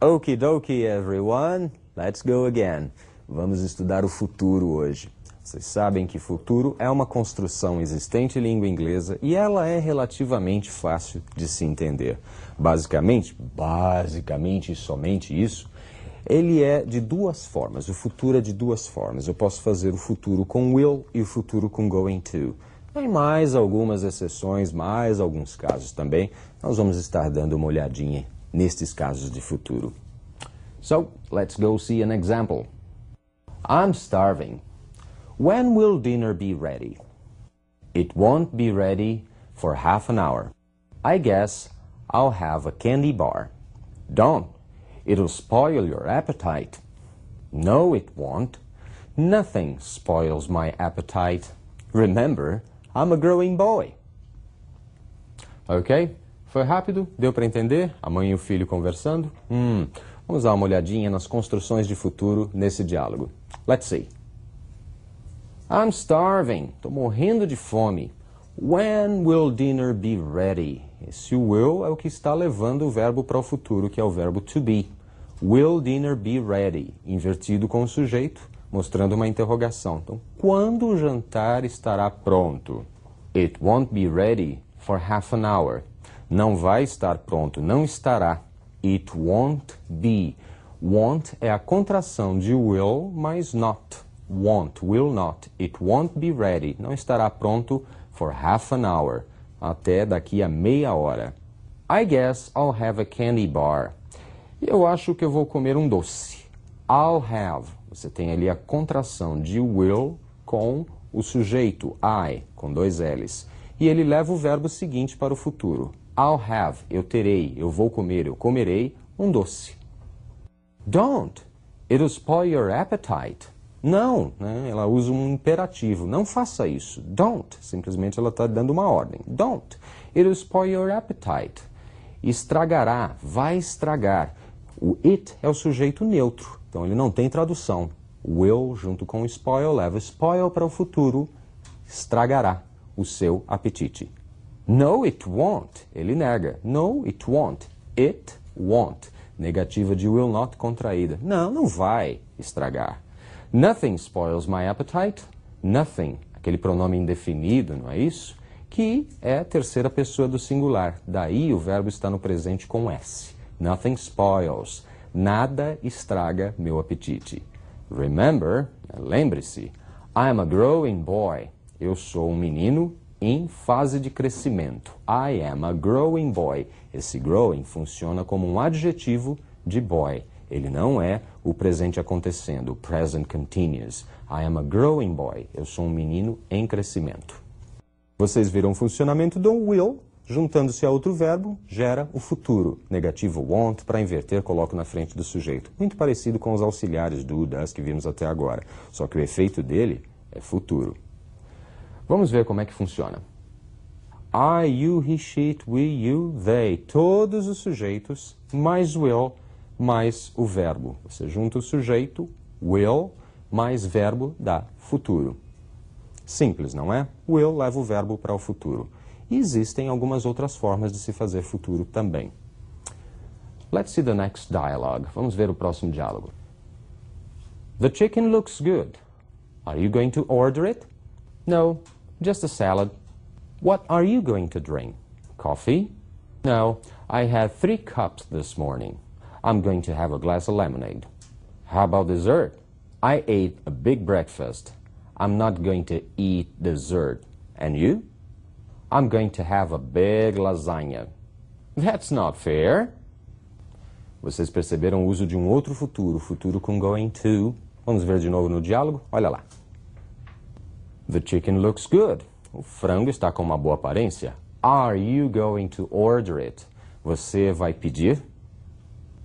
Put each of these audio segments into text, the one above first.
Okie dokie, everyone. Let's go again. Vamos estudar o futuro hoje. Vocês sabem que futuro é uma construção existente em língua inglesa e ela é relativamente fácil de se entender. Basicamente, basicamente e somente isso, ele é de duas formas. O futuro é de duas formas. Eu posso fazer o futuro com will e o futuro com going to. Tem mais algumas exceções, mais alguns casos também. Nós vamos estar dando uma olhadinha nestes casos de futuro. So, let's go see an example. I'm starving. When will dinner be ready? It won't be ready for half an hour. I guess I'll have a candy bar. Don't. It'll spoil your appetite. No, it won't. Nothing spoils my appetite. Remember, I'm a growing boy. Okay, Foi rápido? Deu para entender? A mãe e o filho conversando? Hum, vamos dar uma olhadinha nas construções de futuro nesse diálogo. Let's see. I'm starving. Tô morrendo de fome. When will dinner be ready? Esse will é o que está levando o verbo para o futuro, que é o verbo to be. Will dinner be ready? Invertido com o sujeito, mostrando uma interrogação. Então, quando o jantar estará pronto? It won't be ready for half an hour. Não vai estar pronto, não estará. It won't be. Won't é a contração de will, mas not. Won't, will not. It won't be ready. Não estará pronto for half an hour. Até daqui a meia hora. I guess I'll have a candy bar. Eu acho que eu vou comer um doce. I'll have. Você tem ali a contração de will com o sujeito I, com dois L's. E ele leva o verbo seguinte para o futuro. I'll have, eu terei, eu vou comer, eu comerei um doce. Don't, it'll spoil your appetite. Não, né? ela usa um imperativo, não faça isso. Don't, simplesmente ela está dando uma ordem. Don't, it'll spoil your appetite. Estragará, vai estragar. O it é o sujeito neutro, então ele não tem tradução. Will junto com spoil leva spoil para o futuro, estragará o seu apetite. No, it won't. Ele nega. No, it won't. It won't. Negativa de will not contraída. Não, não vai estragar. Nothing spoils my appetite. Nothing, aquele pronome indefinido, não é isso? Que é a terceira pessoa do singular. Daí o verbo está no presente com S. Nothing spoils. Nada estraga meu apetite. Remember, lembre-se, I am a growing boy. Eu sou um menino em fase de crescimento. I am a growing boy. Esse growing funciona como um adjetivo de boy. Ele não é o presente acontecendo, o present continuous. I am a growing boy. Eu sou um menino em crescimento. Vocês viram o funcionamento do will, juntando-se a outro verbo, gera o futuro. Negativo want, para inverter, coloco na frente do sujeito. Muito parecido com os auxiliares do das que vimos até agora, só que o efeito dele é futuro. Vamos ver como é que funciona. I, you, he, she, we, you, they. Todos os sujeitos, mais will mais o verbo. Você junta o sujeito, will, mais verbo dá futuro. Simples, não é? Will leva o verbo para o futuro. E existem algumas outras formas de se fazer futuro também. Let's see the next dialogue. Vamos ver o próximo diálogo. The chicken looks good. Are you going to order it? No, just a salad. What are you going to drink? Coffee? No, I had three cups this morning. I'm going to have a glass of lemonade. How about dessert? I ate a big breakfast. I'm not going to eat dessert. And you? I'm going to have a big lasagna. That's not fair. Vocês perceberam o uso de um outro futuro, futuro com going to. Vamos ver de novo no diálogo? Olha lá. The chicken looks good. O frango está com uma boa aparência. Are you going to order it? Você vai pedir?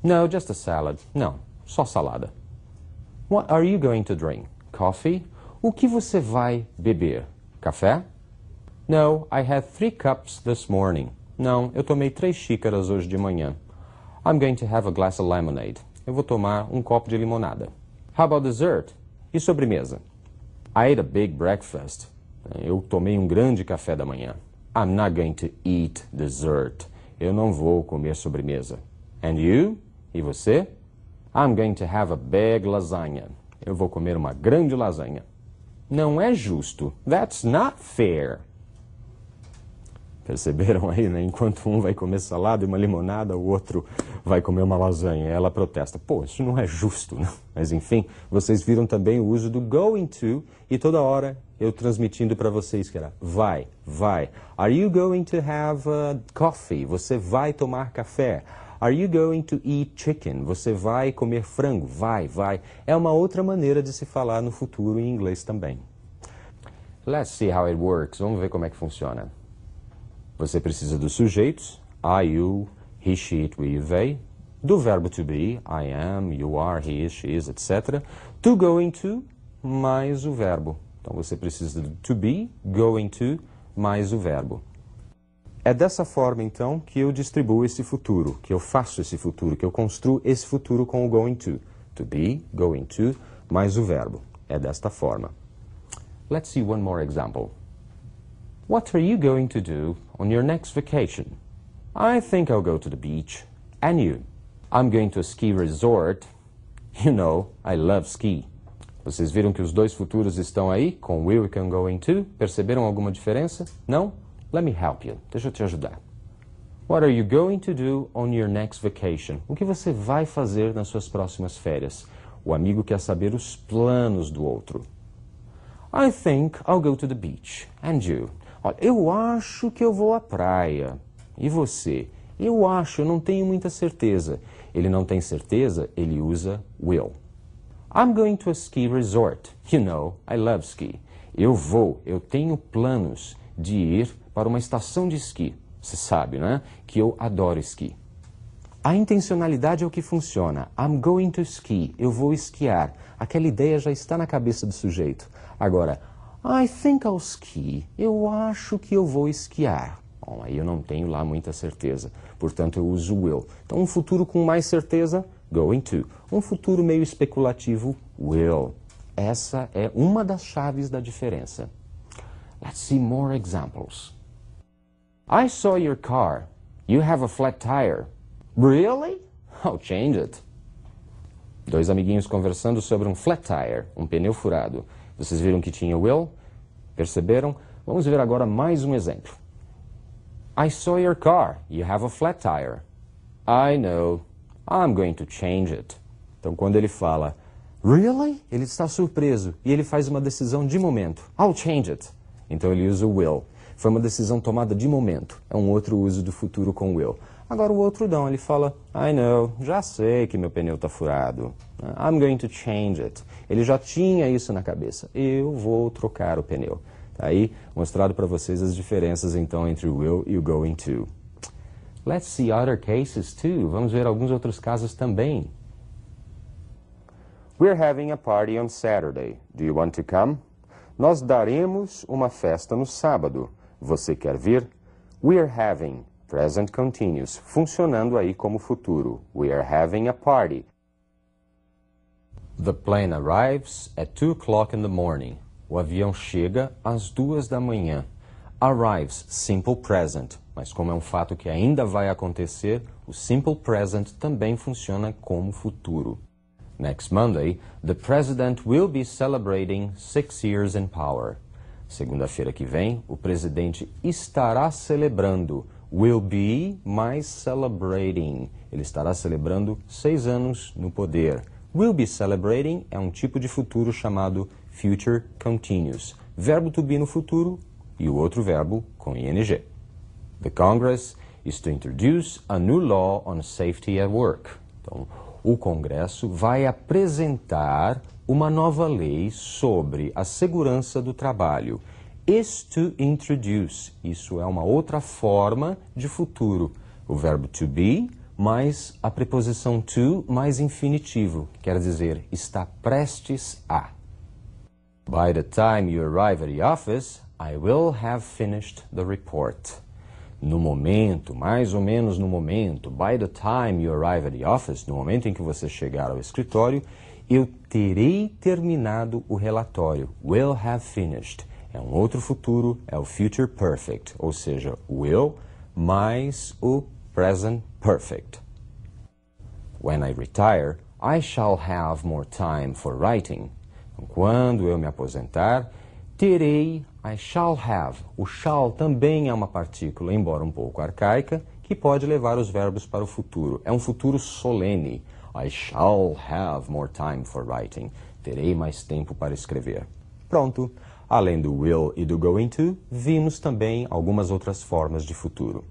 No, just a salad. Não, só salada. What are you going to drink? Coffee? O que você vai beber? Café? No, I had three cups this morning. Não, eu tomei três xícaras hoje de manhã. I'm going to have a glass of lemonade. Eu vou tomar um copo de limonada. How about dessert? E sobremesa? I ate a big breakfast. Eu tomei um grande café da manhã. I'm not going to eat dessert. Eu não vou comer sobremesa. And you? E você? I'm going to have a big lasagna. Eu vou comer uma grande lasanha. Não é justo. That's not fair. Perceberam aí, né? Enquanto um vai comer salada e uma limonada, o outro vai comer uma lasanha. Ela protesta. Pô, isso não é justo, né? Mas enfim, vocês viram também o uso do going to e toda hora eu transmitindo para vocês que era vai, vai. Are you going to have uh, coffee? Você vai tomar café. Are you going to eat chicken? Você vai comer frango? Vai, vai. É uma outra maneira de se falar no futuro em inglês também. Let's see how it works. Vamos ver como é que funciona. Você precisa dos sujeitos, I, you, he, she, it, we, they, do verbo to be, I am, you are, he is, she is, etc. To going to, mais o verbo. Então você precisa do to be, going to, mais o verbo. É dessa forma, então, que eu distribuo esse futuro, que eu faço esse futuro, que eu construo esse futuro com o going to. To be, going to, mais o verbo. É desta forma. Let's see one more example. What are you going to do on your next vacation? I think I'll go to the beach. And you? I'm going to a ski resort. You know, I love ski. Vocês viram que os dois futuros estão aí, com will e can going to? Perceberam alguma diferença? Não? Let me help you. Deixa eu te ajudar. What are you going to do on your next vacation? O que você vai fazer nas suas próximas férias? O amigo quer saber os planos do outro. I think I'll go to the beach. And you? Olha, eu acho que eu vou à praia. E você? Eu acho, eu não tenho muita certeza. Ele não tem certeza, ele usa will. I'm going to a ski resort. You know, I love ski. Eu vou, eu tenho planos de ir para uma estação de esqui. Você sabe, né? Que eu adoro esqui. A intencionalidade é o que funciona. I'm going to ski. Eu vou esquiar. Aquela ideia já está na cabeça do sujeito. Agora, I think I'll ski. Eu acho que eu vou esquiar. Bom, aí eu não tenho lá muita certeza. Portanto, eu uso will. Então, um futuro com mais certeza, going to. Um futuro meio especulativo, will. Essa é uma das chaves da diferença. Let's see more examples. I saw your car. You have a flat tire. Really? I'll oh, change it. Dois amiguinhos conversando sobre um flat tire, um pneu furado. Vocês viram que tinha will? Perceberam? Vamos ver agora mais um exemplo. I saw your car. You have a flat tire. I know. I'm going to change it. Então, quando ele fala really, ele está surpreso e ele faz uma decisão de momento. I'll change it. Então, ele usa o will. Foi uma decisão tomada de momento. É um outro uso do futuro com will. Agora o outro não, ele fala, I know, já sei que meu pneu está furado. I'm going to change it. Ele já tinha isso na cabeça. Eu vou trocar o pneu. Tá aí mostrado para vocês as diferenças então entre o will e o going to. Let's see other cases too. Vamos ver alguns outros casos também. We're having a party on Saturday. Do you want to come? Nós daremos uma festa no sábado. Você quer vir? We're having Present Continuous, funcionando aí como futuro. We are having a party. The plane arrives at 2 o'clock in the morning. O avião chega às duas da manhã. Arrives, simple present. Mas como é um fato que ainda vai acontecer, o simple present também funciona como futuro. Next Monday, the president will be celebrating six years in power. Segunda-feira que vem, o presidente estará celebrando will be mais celebrating. Ele estará celebrando seis anos no poder. Will be celebrating é um tipo de futuro chamado future continuous. Verbo to be no futuro e o outro verbo com ing. The Congress is to introduce a new law on safety at work. Então, o Congresso vai apresentar uma nova lei sobre a segurança do trabalho is to introduce. Isso é uma outra forma de futuro. O verbo to be mais a preposição to mais infinitivo, quer dizer, está prestes a. By the time you arrive at the office, I will have finished the report. No momento, mais ou menos no momento, by the time you arrive at the office, no momento em que você chegar ao escritório, eu terei terminado o relatório. Will have finished. É um outro futuro, é o future perfect, ou seja, o eu mais o present perfect. When I retire, I shall have more time for writing. Então, quando eu me aposentar, terei, I shall have. O shall também é uma partícula, embora um pouco arcaica, que pode levar os verbos para o futuro. É um futuro solene. I shall have more time for writing. Terei mais tempo para escrever. Pronto. Além do will e do going to, vimos também algumas outras formas de futuro.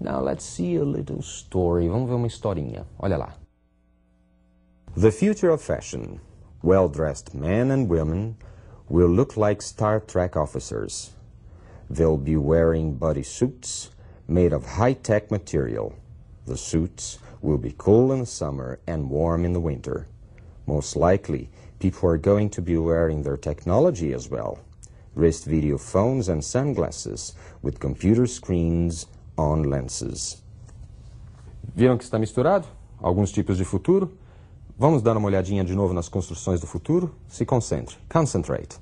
Now let's see a little story. Vamos ver uma historinha. Olha lá. The future of fashion. Well-dressed men and women will look like Star Trek officers. They'll be wearing bodysuits made of high-tech material. The suits will be cool in the summer and warm in the winter. Most likely, people are going to be wearing their technology as well. Wrist video phones and sunglasses with computer screens on lenses. Viram que está misturado? Alguns tipos de futuro? Vamos dar uma olhadinha de novo nas construções do futuro? Se concentre. Concentrate.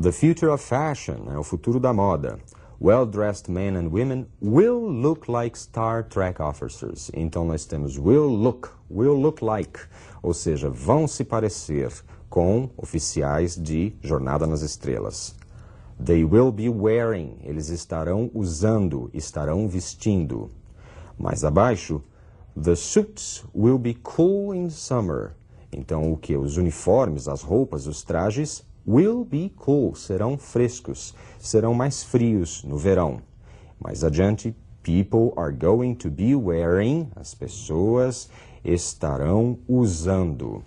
The future of fashion é o futuro da moda well-dressed men and women will look like Star Trek officers. Então nós temos will look, will look like, ou seja, vão se parecer com oficiais de Jornada nas Estrelas. They will be wearing, eles estarão usando, estarão vestindo. Mais abaixo, the suits will be cool in summer. Então o que? Os uniformes, as roupas, os trajes Will be cool, serão frescos, serão mais frios no verão. Mais adiante, people are going to be wearing, as pessoas estarão usando.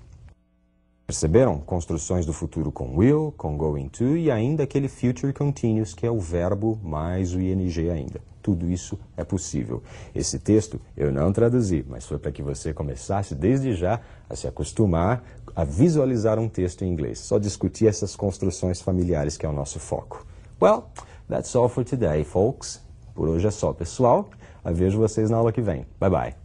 Perceberam? Construções do futuro com will, com going to e ainda aquele future continuous, que é o verbo mais o ing ainda. Tudo isso é possível. Esse texto eu não traduzi, mas foi para que você começasse desde já a se acostumar a visualizar um texto em inglês. Só discutir essas construções familiares que é o nosso foco. Well, that's all for today, folks. Por hoje é só, pessoal. Eu vejo vocês na aula que vem. Bye bye.